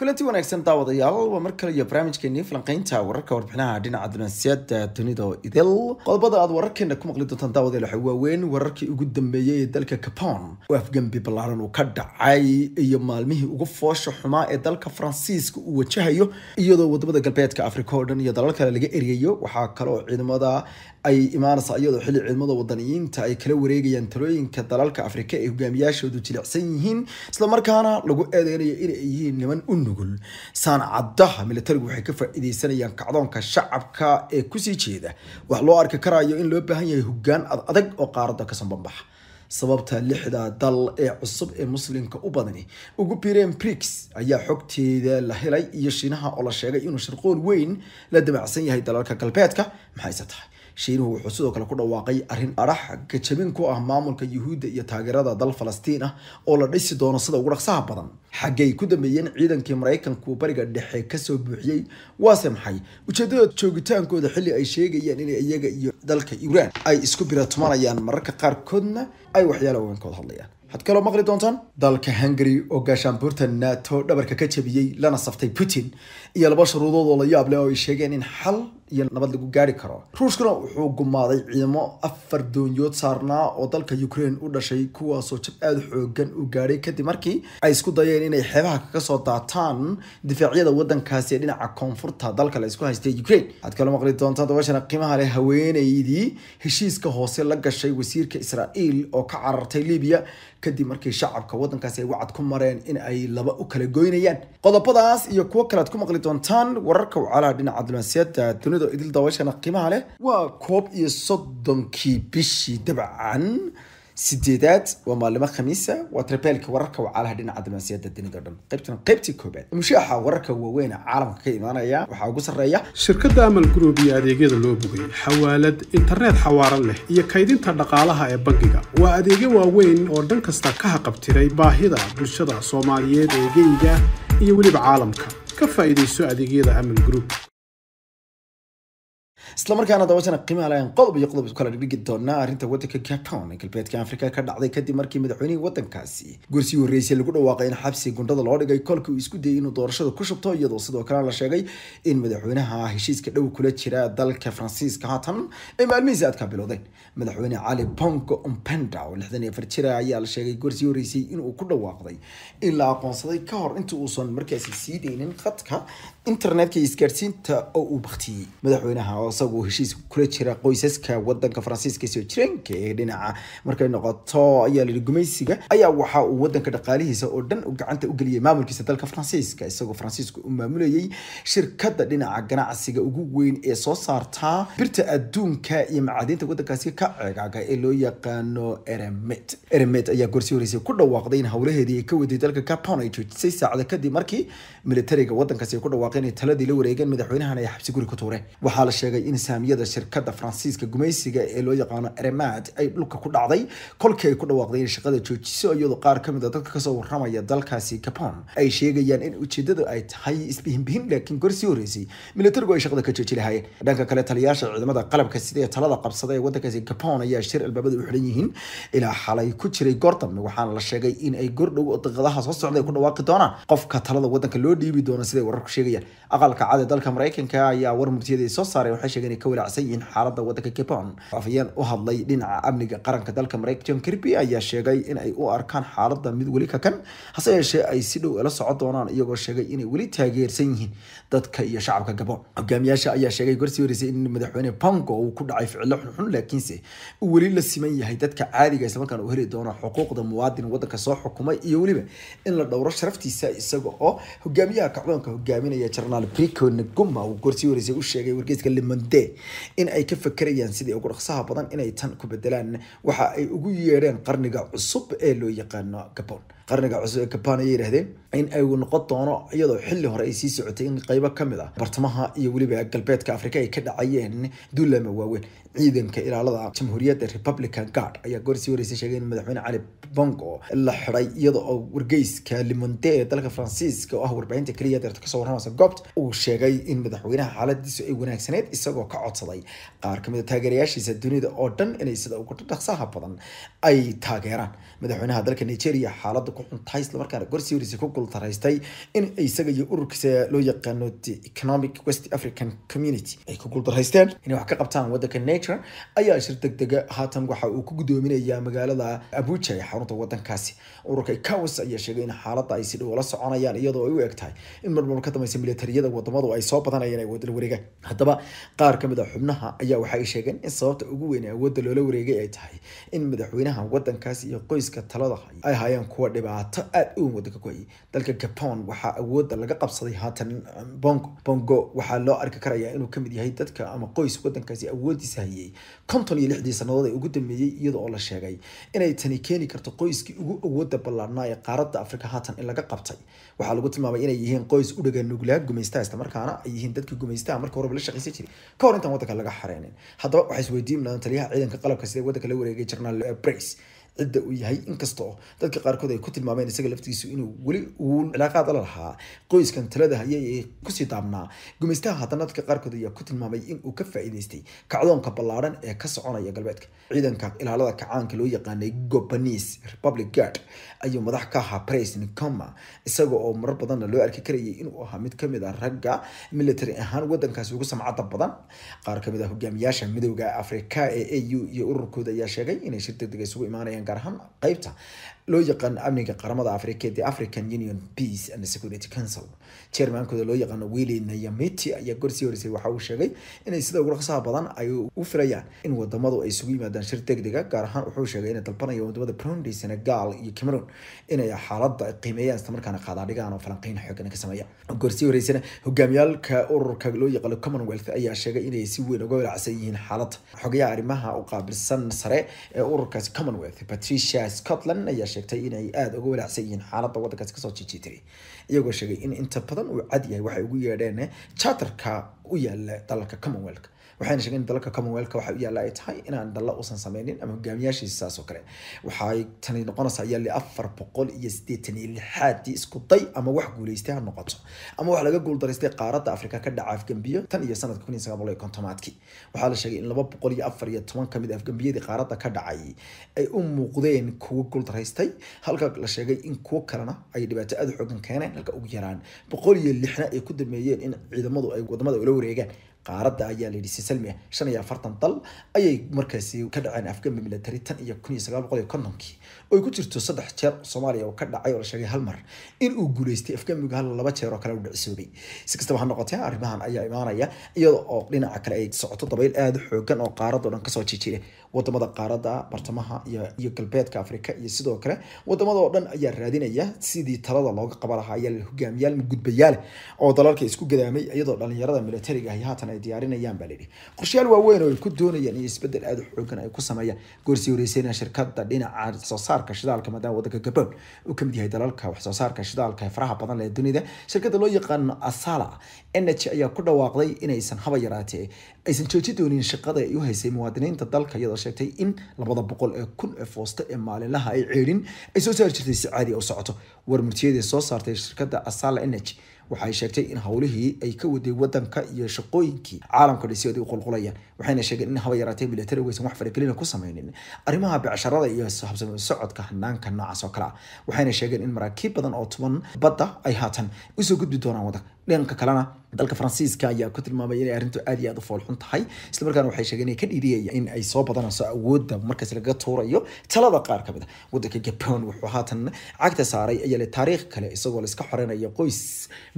kulanti wanaagsan daawadayaal waa mar kale iyo barnaamijkeenii falanqaynta wararka warbixinaha dhinaca dinansiyada dunida oo idil qodobada aad wararkeena ku maqli doontaan daawadayaal waxaa waaweyn wararkii ugu dambeeyey ee dalka kabon oo afgembi ballaaran uu ka dhacay iyo maalmihii ugu foosha xumaa ee dalka faransiiska uu wajahayo iyadoo wadamada galbeedka afrika oo dhan iyo dalal kale laga eryayo waxaa kale ciidamada ay imaanaysa iyadoo xilli ciidamada wadaniyiinta ay kala wareegayaan talooyinka dalalka afrika ee hogaamiyaashoodu jilicsan yihiin islamarkaana lagu eedeynayo inay yihiin niman u nugul saancadaha militarigu waxay ka faa'iideysanayaan kacdoonka shacabka ee kusii jeeda wax loo arki karayo in loo baahan yahay hogaan ad adag oo qaaradda kasan bambaxa sababta lixda dal ee cusub ee muslimka u badani ugu biireen brix ayaa xogteeda la helay iyo shiinaha oo la sheegay inuu sharqool weyn la damacsan yahay dalalka galbeedka maxayse tahay shiinuhu wuxuu sidoo kale ku dhawaaqay arrin arax gajabin ku ah maamulka yuhuudda iyo taageerada dal falastiin ah oo la dhisi doono sida ugu dhaqsaha badan xaggay ku dambeeyeen ciidankii maraykanku bariga dhexe kasoo buuxiyey waase maxay ujeedada joogitaankooda xilli ay sheegayaan inay iyaga iyo dalka iiraan ay isku biratumanayaan mararka qaarkoodna ay waxyaala wawenkood hadlayaan waxaad kaloo maqli doontaan dalka hungary oo gaashaanbuurta nato dhabarka ka jabiyey lana saftay putin iyo laba shuruudood oo la yaab leh oo ay sheegeen in xal iyo nabad lagu gaari karo ruushkuna wuxuu gumaaday ciidamo afar doonyood saarnaa oo dalka ukraine u dhashay kuwaasoo jab aada xoogan u gaadhay kadib markii ay isku dayeen inay xeebaha kagasoo daataan difaacyada wadankaasi ee dhinaca koonfurta dalka la isku haystay ukraine waxaad kaloo maqli doontaan dabashana qiimaha leh haweeneydii heshiiska hoose la gashay wasiirka israa'iil oo ka carartay libiya kadib markii shacabka wadankaasi ay wacad ku mareen in ay laba u kala goynayaan qodobadaas iyo kuwo kalead ku maqli maqli doontaan wararka wacalaha dhinaca diblomaasiyadda dunida idil daawashana qiimaha leh waa koob iyo soddonkii bishii dabcan sideedaad waa maalimo khamiisa waa tarbeelka wararka wacalaha dhinaca diblomaasiyadda dunida o dhan qaybtana qaybtii koobaad mushaaxa wararka waaweyn caalamka ka imaanaya waxaa ugu sarreeya shirkadda amal group iyo adeegyada loo bogay xawaalad internet xawaaran leh iyo kaydinta dhaqaalaha ee bangiga waa adeegyo waaweyn oo dhan kasta ka haqabtiray baahida bulshada soomaaliyeed ee geyga iyo weliba caalamka ka faa'iidayso adeegyada Amal Group islamarkaana dabajana qiimaalayan qodob iyo qodob iskala dhigdhigi doonaa arrinta waddanka gabon ee galbeedka afrika ka dhacday kadib markii madaxweynihii waddankaasi gorsii horreysay lagu dhawaaqay in xabsi gundhada loo dhigay kolkii uu isku dayay inuu doorashada ku shubto iyadoo sidoo kalena la sheegay in madaxweynaha heshiiska dhow kula jira dalka faransiiska haatan ay maalmihiisi aadka bilowdeen madaxweyne cali bongo ompenda oo lixdan iyo afar jira ah, ayaa la sheegay gorsii horreysay inuu ku dhawaaqday in la aqoonsaday ka hor inta uusan markaasi sii daynin khadka internetka isgaadhsiinta oo uu baktiyey madaxweynaha oo isaguu heshiis kula jira qoysaska wadanka faransiiska soo jireenka ee dhinaca markay noqoto ayaa layihi gumaysiga ayaa waxa uu wadanka dhaqaalihiisa oo dhan gacanta u geliyay maamulkiisa dalka faransiiska isagoo faransiiska u maamulayay shirkada dhinaca ganacsiga ugu weyn ee soo saarta birta adduunka iyo macadiinta wadankaasi ka ceegaaga ee loo yaqaano eremet eremet ayaa gorsii horeysay ku dhawaaqday in howlaheedii ay ka waday dalka capon ay joojisay saacada kadib markii militariga wadankaasi ku dhawaaqay inay taladii la wareegeen madaxweynahan ay xabsi guri ku tuureen waxaa la sheegay in saamiyada shirkadda faransiiska gumaysiga ee loo yaqaano eremad ay dhulka ku dhacday kolkii ay ku dhawaaqday inay shaqada joojiso iyadoo qaar ka mid a ah dadka kasoo warramaya dalkaasi gabon ay sheegayaan in ujeedadu ay tahay isbihinbihin laakiin gorsii horeysay militarigu ay shaqada ka jooji lahaayeen dhanka kale taliyaasha ciidamada qalabka sida talada qabsada ee waddankaasi gabon ayaa shir albaabada u xiran yihiin ilaa xalay ku jiray goor dambe waxaana la sheegay in ay gordhow diqadaha soo socda ay ku dhawaaqi doonaan qofka talada waddanka loo dhiibi doona siday wararku sheegayaan aqalka cad dalka mareykanka ayaa war murtiyada i soo saaray waxay sheegeen ka walaacsan yihiin xaaladda waddanka capon afayeen u hadlay dhinaca amniga qaranka dalka mareykanka john kirby ayaa sheegay in u arkaan xaaladda mid weli kakan hase yeeshee ay si dhow ila socon doonaan iyagoo sheegay inay weli taageersan yihiin dadka iyo shacabka gabon hogaamiyaasha ayaa sheegay gorsii horeysay in madaxweyne pongo uu ku dhacay ficilo xunxun laakiinse uu weli la siman yahay dadka caadiga islamarkaana uu heli doono xuquuqda muwaadin waddanka soo xukumay iyo weliba in la dhowro sharaftiisa isaga oo hogaamiyaha kacdoonka hogaaminaya ee jarnaal brico naguma uu gorsii wareysa u sheegay wargeyska lemonde in ay ka fakerayaan sidii ugu dhaqsaha badan inay tan ku bedelaan waxa ay ugu yeedheen qarniga cusub ee loo yaqaano gabon qarniga cusub ee kaban ayay yidhahdeen in ay noqon doono iyadoo xilli hore ay sii socotay in qeybo kamid ah bartamaha iyo weliba galbeedka afrika ay ka dhacayeen duullama waaweyn ciidanka ilaalada jamhuuriyadda republican guard ayaa goor sii horeysay sheegay in madaxweyne cali bongo la xiday iyada oo wargeyska limonde ee dalka faransiiska oo ah warbaahinta keliya deerta kasoo warramaysa goobt uu sheegay in madaxweynaha xaaladiisu ay wanaagsaneyd isagoo ka codsaday qaar kamid a ah taageerayaashiisa dunida oo dhan inay sida ugu dhaqsaha badan ay taageeraan madaxweynaha dalka nigeria xaaladu kucunta isla in isaga iyo ururkiisa loo yaqaano the economic west african community ay ku guultaraysteen inay wax ka qabtaan wadanka nature ayaa shir degdega haatan waxa uu ku guddoominayaa magaalada abuja ee xarunta wadankaasi ururka ikawas ayaa sheegay in xaaladda ay si dhow la soconayaan iyadoo ay u eg in marmar ka dambaysa militariyada wadamadu ay soo badanayeen ay wadala wareegaan haddaba qaar ka mid a ah xubnaha ayaa waxay sheegeen in sababta ugu weyn ee awoodda loola wareegay ay tahay in madaxweynaha wadankaasi iyo qoyska talada ay ahaayeen kuwa dhiba dhibaato aada u wada ka go dalka gabon waxaa awoodda laga qabsaday haatan um, bongo bongo waxaa loo arki karayaa inuu kamid yahay dadka ama qoys wadankaasi awoodiisa hayay konton iyo lixdii sannadood ee ugu dambeeyey iyada oo la sheegay inay tani keeni karto qoyskii ugu awoodda ballaarnaa ee qaaradda afrika haatan in laga qabtay waxaa lagu tilmaamay inay yihiin qoys udhaga nuglaa gumaystaha islamarkaana ay yihiin dadkii gumaystaha marka horeba la shaqaysan jiray ka hor intaan wadanka laga xareynin haddaba waxaa isweydiin doonaa taliyaha ciidanka qalabka sidee wadanka la wareegay jarnaal brace cidda uu yahay inkasta dadka qaarkood ay ku tilmaameen isaga laftiisu inuu weli uu cilaaqaad la lahaa qoyskan talada haya ee kusii daabnaa gumaystaha haddana dadka qaarkood ayaa ku tilmaamay in ka faa'iidaystay kacdoonka ballaaran ee ka soconaya galbeedka ciidanka ilaalada kacaanka loo yaqaanay gobanese republic guard ayuu madax ka ahaa pres nicoma isaga oo marar badanna loo arki karayay inuu ahaa mid kamid ah ragga military ahaan wadankaasi ugu samcadda badan qaar kamid ah hogaamiyaasha midowda afrika ee au iyo ururkooda ayaa sheegay inay shir degdeg isugu imaanayaan gaar ahaan qeybta loo yaqaan amniga qaramada africa the african union peace and security council chairmankooda loo yaqaano willi nayamiti ayaa gorsii horeysay waxa uu sheegay inay sida ugu dhaqsaha badan ay u filayaan in wadamadu ay isugu yimaadaan shir degdega ah, gaar ahaan wuxuu sheegay inay dalbanaya wadamada burundi senegal iyo cameroon inay xaaladda qiimeeyaan islamarkaana qaadaadhigaan oo falanqeyn xoogan ka sameeya gorsii horeysana hogaamiyaalka ururka loo yaqaano commonwealth ayaa sheegay inay si weyn uga walacsan yihiin xaaladda xogayaha arrimaha u qaabilsan sare ee ururkaasi commonwealth Patricia Scotland ayaa sheegtay inay aada uga walaacsan yihiin xaaladda waddankaasi kasoo jijiitay iyagoo sheegay in inta badan uu cad yahay waxay ugu yeedheen eh, charterka u yaala dalalka commonwealth waxayna sheegeen dalalka commonwealthka waxa u yaalla ay tahay inaan dalla uusan sameynin ama hogaamiyaashiisa saas oo kale waxay tani noqonaysaa yaali afar boqol iyo siddeetan iyo lixaadii isku day ama wax guulaystay ha noqoto ama wax laga guuldaraystay qaaradda afrika ka dhaca afgembiyo tan iyo sanadka kun iyo sagaal boqol iyo kontonaadkii waxaa la sheegay in laba boqol iyo afar iyo toban kamid afgembiyadii ah qaaradda ka dhacay ay u muuqdeen kuwa guuldaraystay halka la sheegay in kuwo kalena ay dhibaato aada xoogan keeneen halka ugu yaraan boqol iyo lixna ay ku dameeyeen in ciidamadu ay wadamada ula wareegaan qaaradda ayaa layidhi si ah, shan iyo afartan dal ayay markaasi ka dhaceen afgami military tan iyo kun iyo sagaal boqol iyo kontonkii oy ku jirto saddex jeer soomaaliya oo ka dhacay oo la sheegay hal mar inuu guuleystay afgamiga hal laba jeer oo kale u dhicisoobay si kastaba ha noqotee arrimahan ayaa imaanaya iyada oo dhinaca kale ay socoto dabayl aada xoogan oo qaaradda o dhan kasoo jijira wadamada qaaradda bartamaha iyo galbeedka afrika iyo sidoo kale wadamada oo dhan ayaa raadinaya sidii talada looga qaba ayaa hogaamiyaal gudbayaale oo dalalka isku gadaamay iyadoo dhalinyarada militariga ahi haatan ay diyaarinayaan baa layidhi qorshayaal waaweyn oo ay ku doonayaan iyo isbedel aada xoogan ay ku sameeyaan goorsi wareysayna shirkada dhinaca soo saarka shidaalka maadaama wadanka gaboon uu kamid yahay dalalka wax saarka shidaalka ee faraha badan leh dunida shirkada loo yaqaano asala n ayaa ku dhawaaqday inaysan haba yaraatee aysan jooji doonin shaqada ay u haysay muwaadiniinta dalka iyadoo sheegtay in labada boqol ee kun ee foosta ee maalinlaha ay ceelin ay soo saari jirtay si caadi oo ah socoto war soo saartay shirkada asala n waxa ay sheegtay in howlihii ay ka waday wadanka iyo shaqooyinkii caalamka dhisidii u qulqulayaan waxayna sheegeen in haba yaraatee milatarigu aysan wax faragelina ku samaynin arrimaha becsharada iyo habsami socodka hanaanka noocaas oo kale ah waxayna sheegeen in maraakiib badan oo toban badda ay haatan usoo gudbi doonaan wadanka dhanka kalena dalka faransiiska ayaa ku tilmaamay inay arrintu aad iyo aad u foolxun tahay isla markaana waxay sheegeen ka dhiiriyaya in ay soo badanayso awoodda markaas laga tuurayo talada qaar ka mid a ah. waddanka jaban wuxuu haatan cagta saaray ayaa taariikh kale isagoo laiska xoreynaya qoys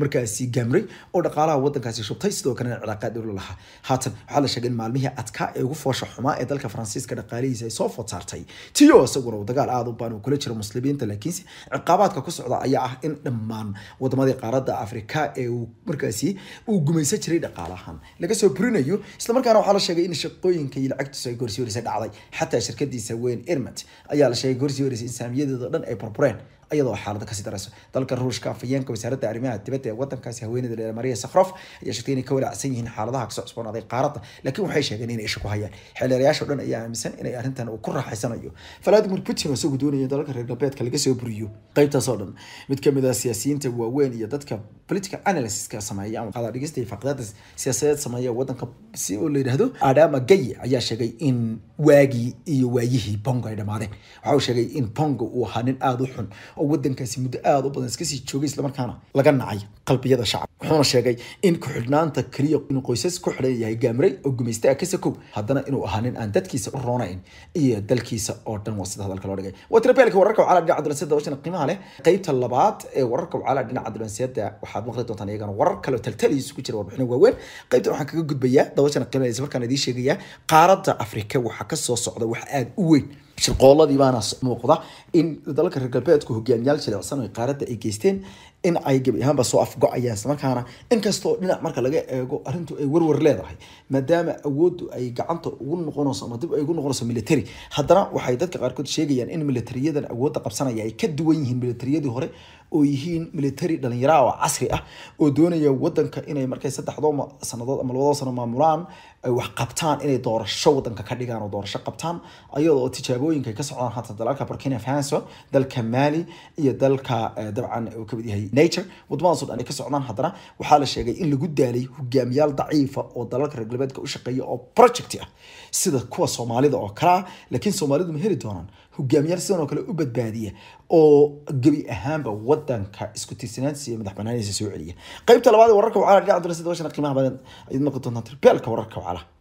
markaasi gamray oo dhaqaalaha waddankaasi shubtay sidoo kalena cilaaqaad dhowla lahaa haatan waxaa la sheegay in maalmihii adkaa ee ugu foosha xumaa ee dalka faransiiska dhaqaalihiisa ay soo foodsaartay tiyo isaguna dagaal aad u baan uu kula jiro muslimiinta laakiinse ciqaabaadka ku socda ayaa ah in dhammaan waddamadii qaaradda afrika ee markaasi uu gumaysan jiray dhaqaale laga soo burinayo islamarkaana waxaa la sheegay in shaqooyinka iyo lacagtiisa ay gorsii wareysa dhacday xataa shirkadiisa weyn irmat ayaa la sheegay gorsii wareysa in saamiyadeeda dhan ay burbureen iyadoo xaalado kasii darayso dalka ruushka afhayeenka wasaaradda arrimaha dibadda ee wadankaasi haweeneyda dheermariya sakhrof ayaa sheegtay inay ka walaacsan yihiin xaaladaha kasoo cusboonaaday qaaradda laakiin waxay sheegeen inay isha ku hayaan xeelerayaasha o dhan ayaa aaminsan inay arrintan uu ku raaxaysanayo valadimir putin oo isagu doonaya in dalalka reer galbeedka laga soo buriyo qaybtaas dhan mid kamid ah siyaasiyiinta waaweyn iyo dadka political analysiska sameeya ama qaada iyo faqidaada siyaasadeed sameeya wadanka si oo la yidhaahdo adama gaye ayaa sheegay in waagii iyo waayihii bongo ay dhamaadeen waxa uu sheegay in bongo uu ahaa nin aada u xun oo wadankaasi muddo aada u badan iskasii joogay islamarkaana laga nacay qalbiyada shacab wuxuuna sheegay in ku-xidhnaanta keliya inuu qoysas ku xidhan yahay gaamray oo gumaysta ah ka sakow haddana inuu ahaa nin aan dadkiisa u roonayn iyo dalkiisa oo dhan waa sida hadalka loo dhigay waa wararka wacala dhinaca abdulansiyada washan qiimaha leh qaybta labaad ee wararka wacala dhinaca abdulansiyada waxaad maqli doontaan iyagana warar kale taltal isugu jira warbixino waaweyn qaybtan waxaan kaga gudbayaa dabashan qiimaha isla idiin sheegayaa qaaradda afrika waxaa kasoo socda wax aada u weyn shirqooladii baana muuqda in dalalka reer galbeedku hogaamiyaal jireecsan qaarada ay geysteen in ay gebi ahaanba soo afgo-ayaan inkastoo dhinac marka laga eego arrintu ay warwar leedahay maadaama awooddu ay gacanta ugu noqonayso ama dib ugu noqonayso military haddana waxay dadka qaarkood sheegayaan in militariyadan awoodda qabsanaya ay ka duwan yihiin militariyadii hore oo yihiin military dhalinyaraha oo casri ah oo doonaya wadanka inay markay saddexdoo sanadood ama labadoo sano maamulaan ay wax qabtaan inay doorasho wadanka ka dhigaan oo doorasho qabtaan ayadoo tijaabooyinka ka socdaan hata dalalka burkina faso dalka mali iyo dalka eh, dabcan uu kamid yahay nature wadamadaas oo ka socdaan haddana waxaa la sheegay in lagu daalay hogaamiyaal daciifa oo dalalka reer galbeedka u shaqeeya oo project ah sida kuwa soomaalida oo kalea laakiin soomaalidu ma heli doonaan hogaamiyaal sidan oo kale u badbaadiya oo gebi ahaanba wadanka isku tiirsanaantiisa iyo madax banaaniisa soo celiya qaybta labaad ee wararka wacala dhinaca dowlada sida qiimaha badan ayaad maqli doontaan tirbeelka wararka wacala